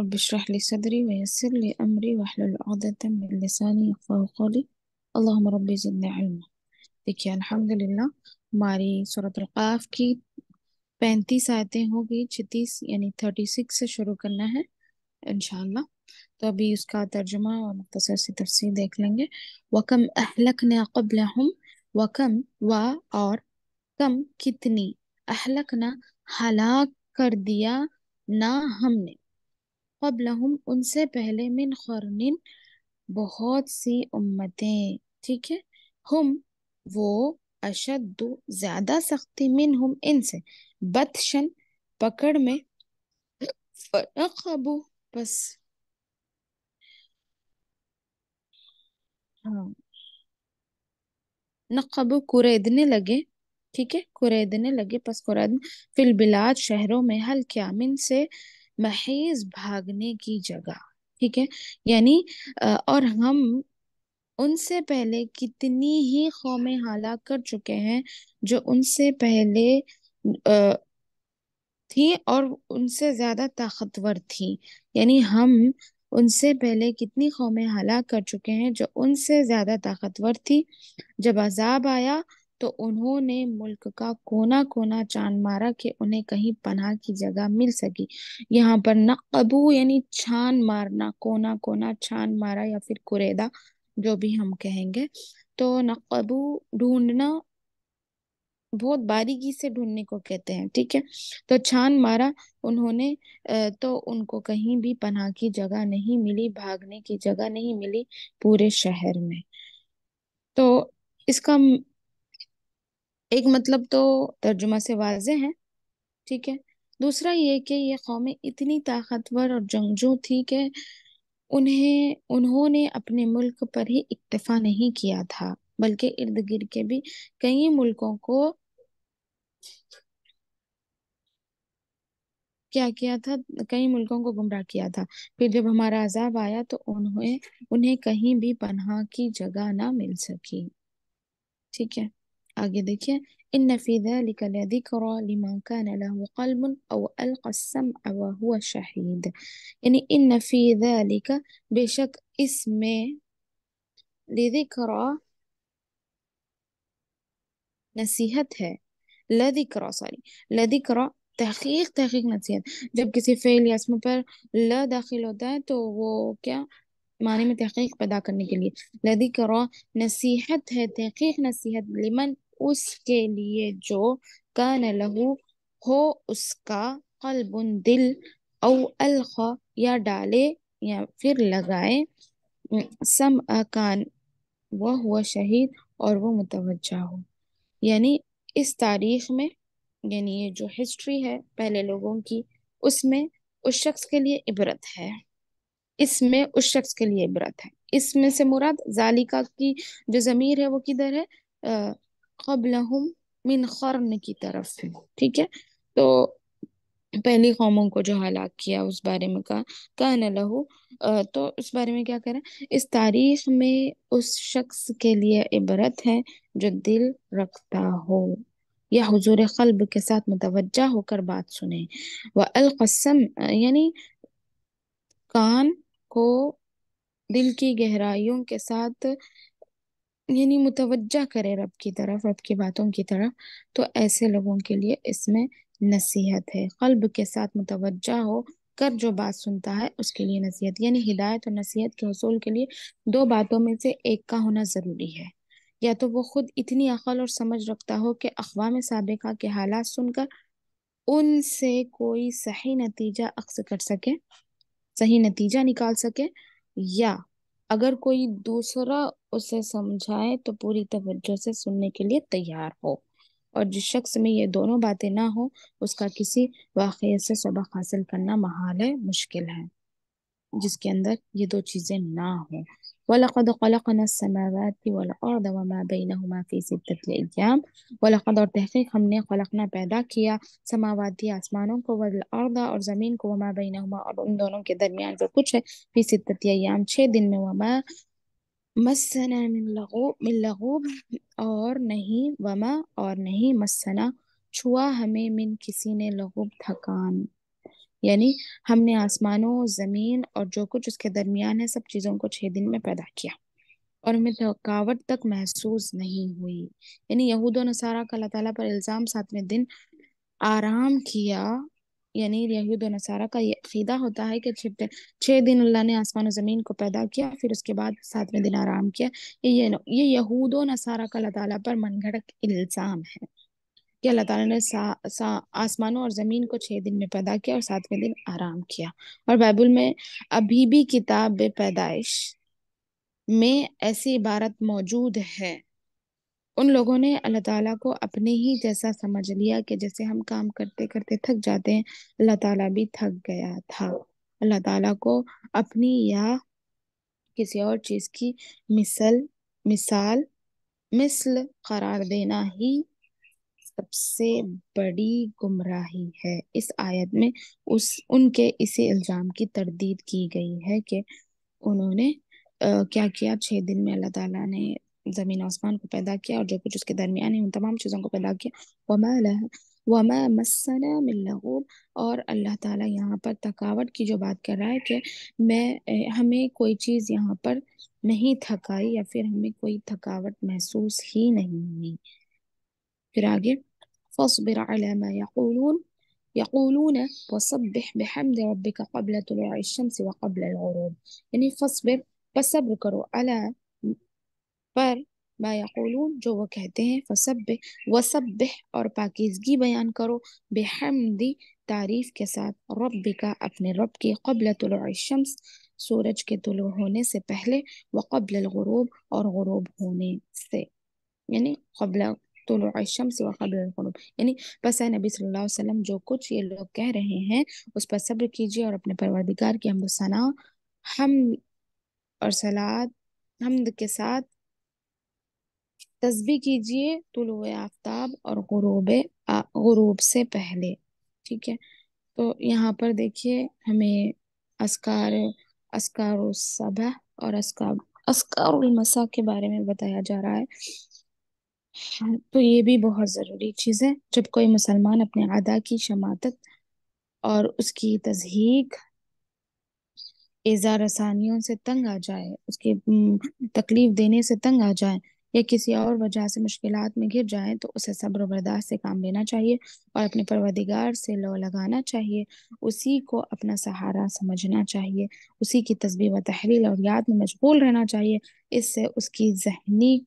رب اشرح لي صدري ويسر لي امري واحلل عقدة من لساني يفقهوا قولي اللهم رب زدنا علما دیکھیے الحمد للہ ہماری صورت القاف کی پینتیس آیتیں ہوگی چھتیس یعنی تھرٹی سکس سے شروع کرنا ہے انشاءاللہ تو ابھی اس کا ترجمہ اور مختصر سی تفسیر دیکھ لیں گے وکم اہلک نے قبلہم وکم و اور کم کتنی اہلک نہ ہلاک کر دیا نہ ہم نے قبلہم ان سے پہلے من خرنن بہت سی امتیں ٹھیک ہے ہم وہ اشد زیادہ سختی من ہم ان سے بدشن پکڑ میں فرقبو پس ہاں۔ نقب کوریدنے لگے ٹھیک ہے کوریدنے لگے پس کوریدنے فی البلاد شہروں میں حل کیا من سے محیز بھاگنے کی جگہ ٹھیک ہے یعنی اور ہم ان سے پہلے کتنی ہی قومیں ہلاک کر چکے ہیں جو ان سے پہلے تھیں اور ان سے زیادہ طاقتور تھی یعنی ہم ان سے پہلے کتنی قومیں ہلاک کر چکے ہیں جو ان سے زیادہ طاقتور تھی جب عذاب آیا تو انہوں نے ملک کا کونا کونا چاند مارا کہ انہیں کہیں پناہ کی جگہ مل سکی یہاں پر نقبو یعنی چھان مارنا کونا کونا چھان مارا یا پھر جو بھی ہم کہیں گے تو نقبو ڈھونڈنا بہت باریکی سے ڈھونڈنے کو کہتے ہیں ٹھیک ہے تو چھان مارا انہوں نے تو ان کو کہیں بھی پناہ کی جگہ نہیں ملی بھاگنے کی جگہ نہیں ملی پورے شہر میں تو اس کا ایک مطلب تو ترجمہ سے واضح ہے ٹھیک ہے دوسرا یہ کہ یہ قومیں اتنی طاقتور اور جنگجو تھی کہ انہیں انہوں نے اپنے ملک پر ہی اکتفا نہیں کیا تھا بلکہ ارد گرد کے بھی کئی ملکوں کو کیا کیا تھا کئی ملکوں کو گمراہ کیا تھا پھر جب ہمارا عذاب آیا تو انہیں انہیں کہیں بھی پناہ کی جگہ نہ مل سکی ٹھیک ہے أجدكي إن في ذلك لذكرى لمن كان له قلب أو ألقى السمع وهو شهيد يعني إن في ذلك بشك اسم لذكرى نسيهتها لذكرى لَا لذكرى تحقيق تحقيق نسيهت جب كسي فعل اسمه بر لا داخل ذات وكا ماني متحقيق بدا كرني لذكرى نسيهتها تحقيق نسيهت لمن اس کے لیے جو کان لہو ہو اس کا قلب دل او الخ یا ڈالے یا پھر لگائے سم اکان وہ ہوا شہید اور وہ متوجہ ہو یعنی اس تاریخ میں یعنی یہ جو ہسٹری ہے پہلے لوگوں کی اس میں اس شخص کے لیے عبرت ہے اس میں اس شخص کے لیے عبرت ہے اس میں سے مراد ذالکہ کی جو ضمیر ہے وہ کدھر ہے قبلہم من خرن کی طرف ہے ٹھیک ہے تو پہلی قوموں کو جو ہلاک کیا اس بارے میں کہا کہ نہ لہو تو اس بارے میں کیا کریں اس تاریخ میں اس شخص کے لیے عبرت ہے جو دل رکھتا ہو یا حضور قلب کے ساتھ متوجہ ہو کر بات سنیں وہ القسم یعنی کان کو دل کی گہرائیوں کے ساتھ یعنی متوجہ کرے رب کی طرف رب کی باتوں کی طرف تو ایسے لوگوں کے لیے اس میں نصیحت ہے قلب کے ساتھ متوجہ ہو کر جو بات سنتا ہے اس کے لیے نصیحت یعنی ہدایت اور نصیحت کے حصول کے لیے دو باتوں میں سے ایک کا ہونا ضروری ہے یا تو وہ خود اتنی عقل اور سمجھ رکھتا ہو کہ اقوام سابقہ کے حالات سن کر ان سے کوئی صحیح نتیجہ عکس کر سکے صحیح نتیجہ نکال سکے یا اگر کوئی دوسرا اسے سمجھائے تو پوری توجہ سے سننے کے لیے تیار ہو اور جس شخص میں یہ دونوں باتیں نہ ہو اس کا کسی واقعے سے سبق حاصل کرنا محال ہے مشکل ہے جس کے اندر یہ دو چیزیں نہ ہوں ولقد خلقنا السماوات والأرض وما بينهما في ستة أيام ولقد ارتحقيق من خلقنا بعداكيا سماوات دي أسمانون والأرض والزمين وما بينهما أرون دونون كدرميان جو كوچه في ستة أيام چه دن وما مسنا من لغوب من لغوب اور نہیں وما اور نہیں مسنا چوا ہمیں من کسی لغوب تھکان یعنی ہم نے آسمانوں زمین اور جو کچھ اس کے درمیان ہے سب چیزوں کو چھ دن میں پیدا کیا اور ہمیں تھکاوٹ تک محسوس نہیں ہوئی یعنی یہود و نصارہ کا اللہ تعالیٰ پر الزام ساتویں دن آرام کیا یعنی یہود و نصارہ کا یہ عقیدہ ہوتا ہے کہ چھ دن اللہ نے آسمان و زمین کو پیدا کیا پھر اس کے بعد ساتویں دن آرام کیا یہ یعنی، یہود و نصارہ کا اللہ تعالیٰ پر من گھڑک الزام ہے کہ اللہ تعالیٰ نے سا, سا, آسمانوں اور زمین کو چھ دن میں پیدا کیا اور ساتویں دن آرام کیا اور بائبل میں ابھی بھی کتاب پیدائش میں ایسی عبارت موجود ہے ان لوگوں نے اللہ تعالیٰ کو اپنے ہی جیسا سمجھ لیا کہ جیسے ہم کام کرتے کرتے تھک جاتے ہیں اللہ تعالیٰ بھی تھک گیا تھا اللہ تعالیٰ کو اپنی یا کسی اور چیز کی مثل مثال مثل قرار دینا ہی سب سے بڑی گمراہی ہے اس آیت میں اس ان کے اسی الزام کی تردید کی گئی ہے کہ انہوں نے کیا کیا چھ دن میں اللہ تعالیٰ نے زمین آسمان کو پیدا کیا اور جو کچھ اس کے درمیان ان تمام چیزوں کو پیدا کیا وما وما مسنا من لغوب اور اللہ تعالیٰ یہاں پر تھکاوٹ کی جو بات کر رہا ہے کہ میں ہمیں کوئی چیز یہاں پر نہیں تھکائی یا پھر ہمیں کوئی تھکاوٹ محسوس ہی نہیں ہوئی پھر آگے فاصبر على ما يقولون يقولون وسبح بحمد ربك قبل طلوع الشمس وقبل الغروب يعني فاصبر فصبر على بر ما يقولون جو كهته فسبح وسبح اور پاکیزگی بیان کرو بحمد تعریف کے ساتھ رب اپنے رب کی قبل طلوع الشمس سورج کے طلوع ہونے سے پہلے وقبل الغروب اور غروب ہونے سے یعنی يعني قبل طلوع الشمس وقبل الغروب یعنی بس اے نبی صلی اللہ علیہ وسلم جو کچھ یہ لوگ کہہ رہے ہیں اس پر صبر کیجئے اور اپنے پروردگار کی حمد و ثنا ہم اور سلاد حمد کے ساتھ تسبیح کیجئے طلوع آفتاب اور غروب غروب سے پہلے ٹھیک ہے تو یہاں پر دیکھیے ہمیں اسکار اسکار الصبح اور اسکار اسکار المسا کے بارے میں بتایا جا رہا ہے تو یہ بھی بہت ضروری چیز ہے جب کوئی مسلمان اپنے ادا کی شماعت اور اس کی رسانیوں سے تنگ آ جائے اس کی تکلیف دینے سے تنگ آ جائے یا کسی اور وجہ سے مشکلات میں گر جائیں تو اسے صبر و برداشت سے کام لینا چاہیے اور اپنے پروردگار سے لو لگانا چاہیے اسی کو اپنا سہارا سمجھنا چاہیے اسی کی تصویر و تحریر اور یاد میں مشغول رہنا چاہیے اس سے اس کی ذہنی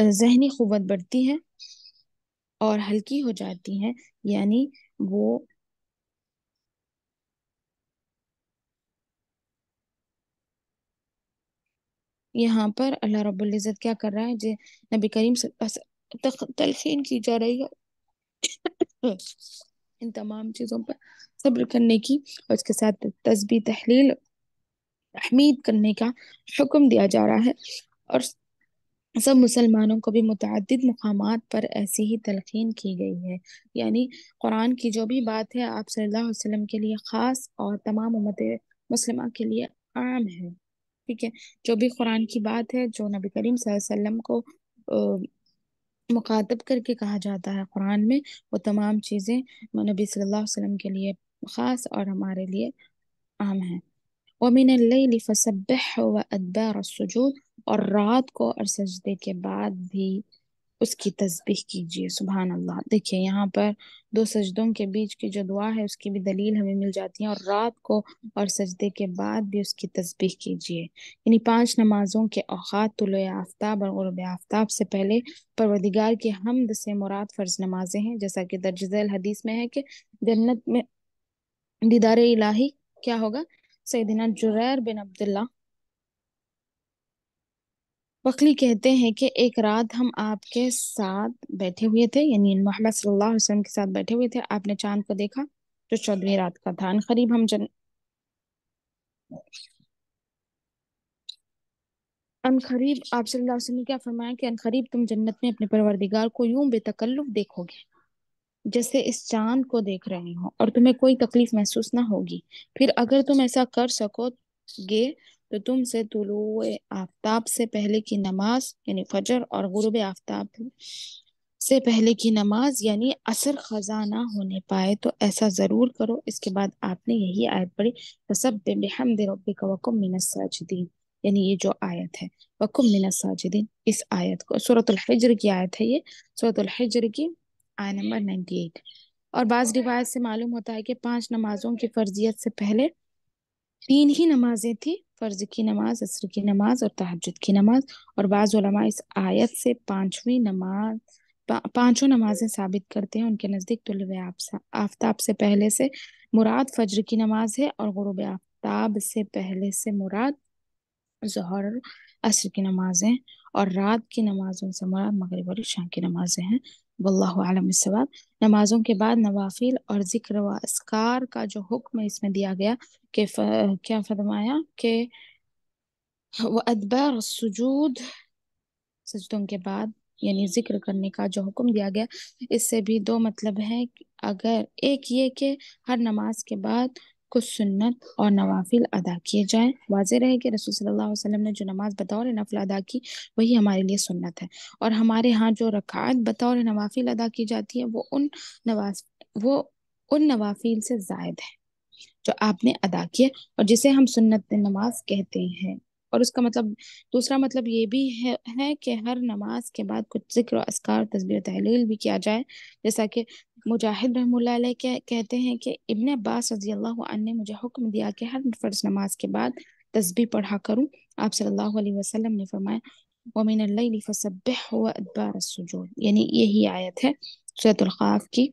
ذہنی قوت بڑھتی ہے اور ہلکی ہو جاتی ہے یعنی وہ یہاں پر اللہ رب العزت کیا کر رہا ہے نبی کریم سے تلخین کی جا رہی ہے ان تمام چیزوں پر صبر کرنے کی اور اس کے ساتھ تسبیح تحلیل تحمید کرنے کا حکم دیا جا رہا ہے اور سب مسلمانوں کو بھی متعدد مقامات پر ایسی ہی تلقین کی گئی ہے یعنی قرآن کی جو بھی بات ہے آپ صلی اللہ علیہ وسلم کے لیے خاص اور تمام امت مسلمہ کے لیے عام ہے ٹھیک ہے جو بھی قرآن کی بات ہے جو نبی کریم صلی اللہ علیہ وسلم کو مخاطب کر کے کہا جاتا ہے قرآن میں وہ تمام چیزیں نبی صلی اللہ علیہ وسلم کے لیے خاص اور ہمارے لیے عام ہیں وَمِنَ اللَّيْلِ وَأَدْبَارَ السُّجُودِ اور رات کو اور سجدے کے بعد بھی اس کی تسبیح کیجیے سبحان اللہ دیکھیے یہاں پر دو سجدوں کے بیچ کی جو دعا ہے اس کی بھی دلیل ہمیں مل جاتی ہے اور رات کو اور سجدے کے بعد بھی اس کی تسبیح کیجیے یعنی پانچ نمازوں کے اوقات طلوع آفتاب اور غرب آفتاب سے پہلے پروردگار کی حمد سے مراد فرض نمازیں ہیں جیسا کہ درج ذیل حدیث میں ہے کہ جنت میں دیدار الہی کیا ہوگا سیدنا جریر بن عبداللہ وکلی کہتے ہیں کہ ایک رات ہم آپ کے ساتھ بیٹھے ہوئے تھے یعنی محمد صلی اللہ علیہ وسلم کے ساتھ بیٹھے ہوئے تھے آپ نے چاند کو دیکھا جو چودویں آپ صلی اللہ علیہ وسلم نے کیا فرمایا کہ انخریب تم جنت میں اپنے پروردگار کو یوں بے تکلف دیکھو گے جیسے اس چاند کو دیکھ رہے ہو اور تمہیں کوئی تکلیف محسوس نہ ہوگی پھر اگر تم ایسا کر سکو گے تو تم سے طلوع آفتاب سے پہلے کی نماز یعنی فجر اور غروب آفتاب سے پہلے کی نماز یعنی اثر خزاں نہ ہونے پائے تو ایسا ضرور کرو اس کے بعد آپ نے یہی آیت پڑھی کا وکم من الساجدین یعنی یہ جو آیت ہے وکم من الساجدین اس آیت کو صورت الحجر کی آیت ہے یہ صورت الحجر کی آیت نمبر نائنٹی ایٹ اور بعض روایت سے معلوم ہوتا ہے کہ پانچ نمازوں کی فرضیت سے پہلے تین ہی نمازیں تھیں فرض کی نماز عصر کی نماز اور تحجد کی نماز اور بعض علماء اس آیت سے پانچویں نماز پانچوں نمازیں ثابت کرتے ہیں ان کے نزدیک طلب آفتاب سے پہلے سے مراد فجر کی نماز ہے اور غروب آفتاب سے پہلے سے مراد ظہر عصر کی نمازیں اور رات کی نمازوں سے مراد مغرب اور شام کی نمازیں ہیں واللہ عالم السواب نمازوں کے بعد نوافل اور ذکر و اسکار کا جو حکم اس میں دیا گیا کہ ف... کیا فرمایا کہ ادبر سجود سجدوں کے بعد یعنی ذکر کرنے کا جو حکم دیا گیا اس سے بھی دو مطلب ہیں اگر ایک یہ کہ ہر نماز کے بعد کچھ سنت اور نوافل ادا کیے جائیں واضح رہے کہ رسول صلی اللہ علیہ وسلم نے جو نماز بطور نفل ادا کی وہی ہمارے لیے سنت ہے اور ہمارے ہاں جو بطور نوافل ادا کی جاتی ہے وہ ان نوافل سے زائد ہے جو آپ نے ادا کیا اور جسے ہم سنت نماز کہتے ہیں اور اس کا مطلب دوسرا مطلب یہ بھی ہے کہ ہر نماز کے بعد کچھ ذکر و اسکار تصویر تحلیل بھی کیا جائے جیسا کہ مجاہد رحم اللہ علیہ کے کہتے ہیں کہ ابن عباس رضی اللہ عنہ نے مجھے حکم دیا کہ ہر فرض نماز کے بعد تسبیح پڑھا کروں آپ صلی اللہ علیہ وسلم نے فرمایا ومن اللیل فسبح و ادبار السجود یعنی یہی آیت ہے سورت الخاف کی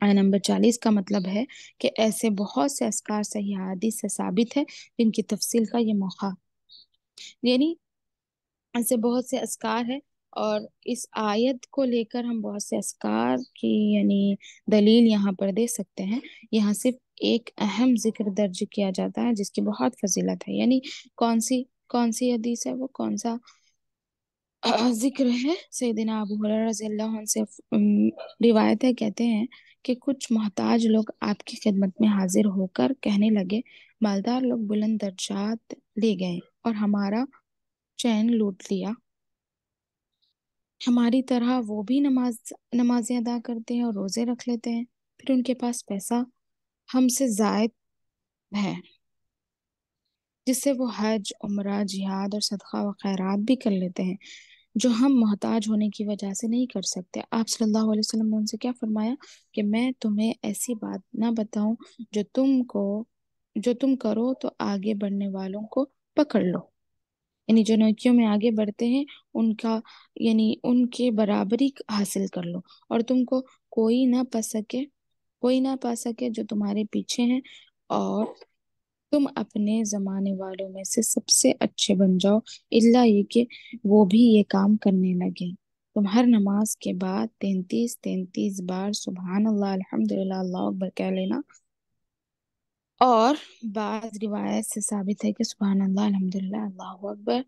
آیت نمبر چالیس کا مطلب ہے کہ ایسے بہت سے اسکار صحیح حدیث سے ثابت ہے جن کی تفصیل کا یہ موقع یعنی ایسے بہت سے اسکار ہے اور اس آیت کو لے کر ہم بہت سے اسکار کی یعنی دلیل یہاں پر دے سکتے ہیں یہاں صرف ایک اہم ذکر درج کیا جاتا ہے جس کی بہت فضیلت ہے یعنی کون کون کون سی سی حدیث ہے ہے وہ سا ذکر سیدنا ابو رضی اللہ عنہ سے روایت ہے کہتے ہیں کہ کچھ محتاج لوگ آپ کی خدمت میں حاضر ہو کر کہنے لگے مالدار لوگ بلند درجات لے گئے اور ہمارا چین لوٹ لیا ہماری طرح وہ بھی نماز نمازیں ادا کرتے ہیں اور روزے رکھ لیتے ہیں پھر ان کے پاس پیسہ ہم سے زائد ہے جس سے وہ حج عمرہ جہاد اور صدقہ و خیرات بھی کر لیتے ہیں جو ہم محتاج ہونے کی وجہ سے نہیں کر سکتے آپ صلی اللہ علیہ وسلم نے ان سے کیا فرمایا کہ میں تمہیں ایسی بات نہ بتاؤں جو تم کو جو تم کرو تو آگے بڑھنے والوں کو پکڑ لو یعنی جو نیکیوں میں آگے بڑھتے ہیں ان کا یعنی ان کے برابری حاصل کر لو اور تم کو کوئی نہ پا سکے کوئی نہ پا سکے جو تمہارے پیچھے ہیں اور تم اپنے زمانے والوں میں سے سب سے اچھے بن جاؤ اللہ یہ کہ وہ بھی یہ کام کرنے لگے تم ہر نماز کے بعد تینتیس تینتیس بار سبحان اللہ الحمد للہ اللہ کہہ لینا اور بعض روایت سے ثابت ہے کہ سبحان اللہ الحمد للہ اللہ اکبر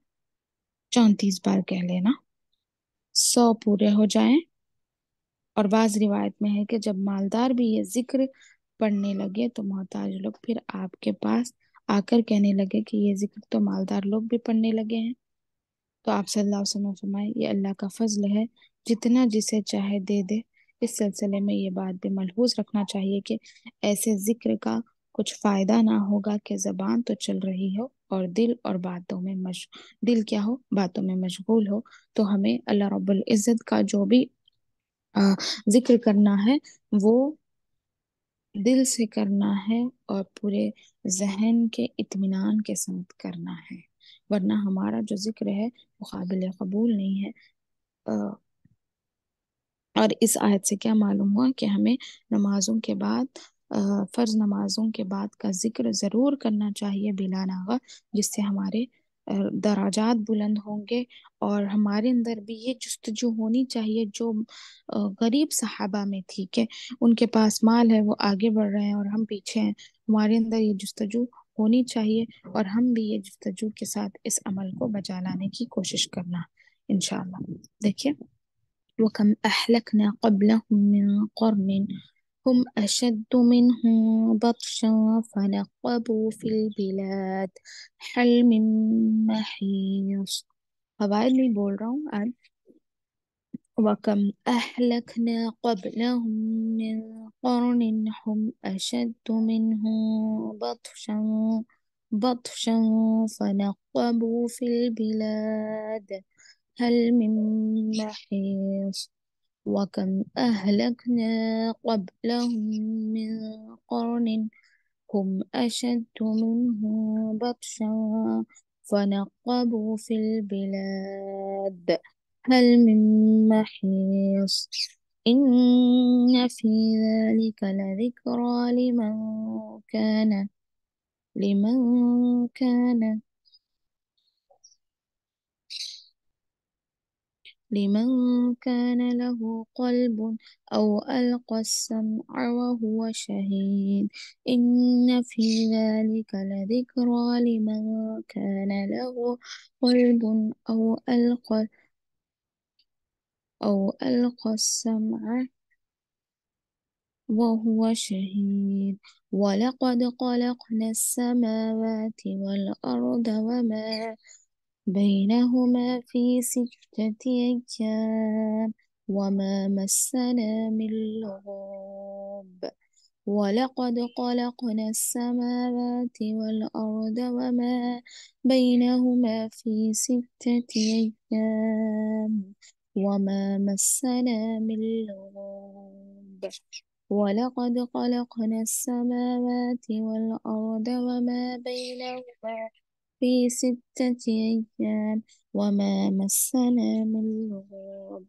چونتیس بار کہہ لینا سو پورے ہو جائیں اور بعض روایت میں ہے کہ جب مالدار بھی یہ ذکر پڑھنے لگے تو محتاج لوگ پھر آپ کے پاس آ کر کہنے لگے کہ یہ ذکر تو مالدار لوگ بھی پڑھنے لگے ہیں تو آپ صلی اللہ علیہ وسلم فرمائے یہ اللہ کا فضل ہے جتنا جسے چاہے دے دے اس سلسلے میں یہ بات بھی ملحوظ رکھنا چاہیے کہ ایسے ذکر کا کچھ فائدہ نہ ہوگا کہ زبان تو چل رہی ہو اور دل اور باتوں باتوں میں میں مش... دل کیا ہو مشغول ہو تو ہمیں اللہ رب العزت کا جو بھی آ, ذکر کرنا کرنا ہے ہے وہ دل سے اور پورے ذہن کے اطمینان کے ساتھ کرنا ہے ورنہ ہمارا جو ذکر ہے وہ قابل قبول نہیں ہے آ, اور اس آیت سے کیا معلوم ہوا کہ ہمیں نمازوں کے بعد فرض نمازوں کے بعد کا ذکر ضرور کرنا چاہیے بلا ناغا جس سے ہمارے دراجات بلند ہوں گے اور ہمارے اندر بھی یہ جستجو ہونی چاہیے جو غریب صحابہ میں تھی کہ ان کے پاس مال ہے وہ آگے بڑھ رہے ہیں اور ہم پیچھے ہیں ہمارے اندر یہ جستجو ہونی چاہیے اور ہم بھی یہ جستجو کے ساتھ اس عمل کو بجا لانے کی کوشش کرنا انشاءاللہ وَكَمْ أَحْلَكْنَا قَبْلَهُمْ مِنْ قَرْنٍ هم أشد منه بطشا فنقبوا في البلاد هل من محيص فبعد لي नहीं बोल وكم أهلكنا قبلهم من قرن هم أشد منه بطشا بطشا فنقبوا في البلاد هل من محيص وكم أهلكنا قبلهم من قرن هم أشد منهم بطشا فنقبوا في البلاد هل من محيص إن في ذلك لذكرى لمن كان لمن كان لمن كان له قلب أو ألقى السمع وهو شهيد إن في ذلك لذكرى لمن كان له قلب أو ألقى أو ألقى السمع وهو شهيد ولقد خلقنا السماوات والأرض وما بينهما في ستة أيام وما مسنا من لغوب ولقد خلقنا السماوات والأرض وما بينهما في ستة أيام وما مسنا من لغوب ولقد خلقنا السماوات والأرض وما بينهما في ستة أيام وما مسنا من لغوب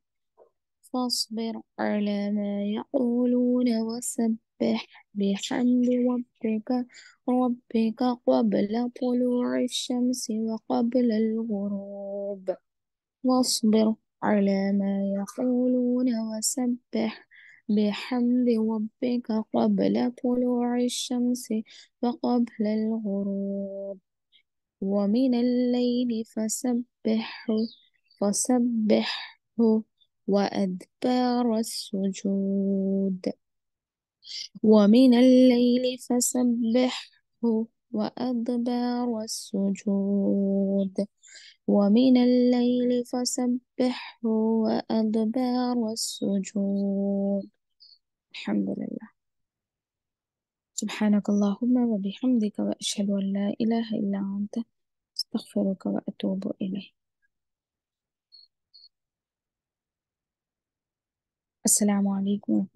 فاصبر على ما يقولون وسبح بحمد ربك ربك قبل طلوع الشمس وقبل الغروب واصبر على ما يقولون وسبح بحمد ربك قبل طلوع الشمس وقبل الغروب ومن الليل فسبحه فسبحه وأدبار السجود ومن الليل فسبحه وأدبار السجود ومن الليل فسبحه وأدبار السجود الحمد لله سبحانك اللهم وبحمدك وأشهد أن لا إله إلا أنت أستغفرك وأتوب إليك السلام عليكم ورحمة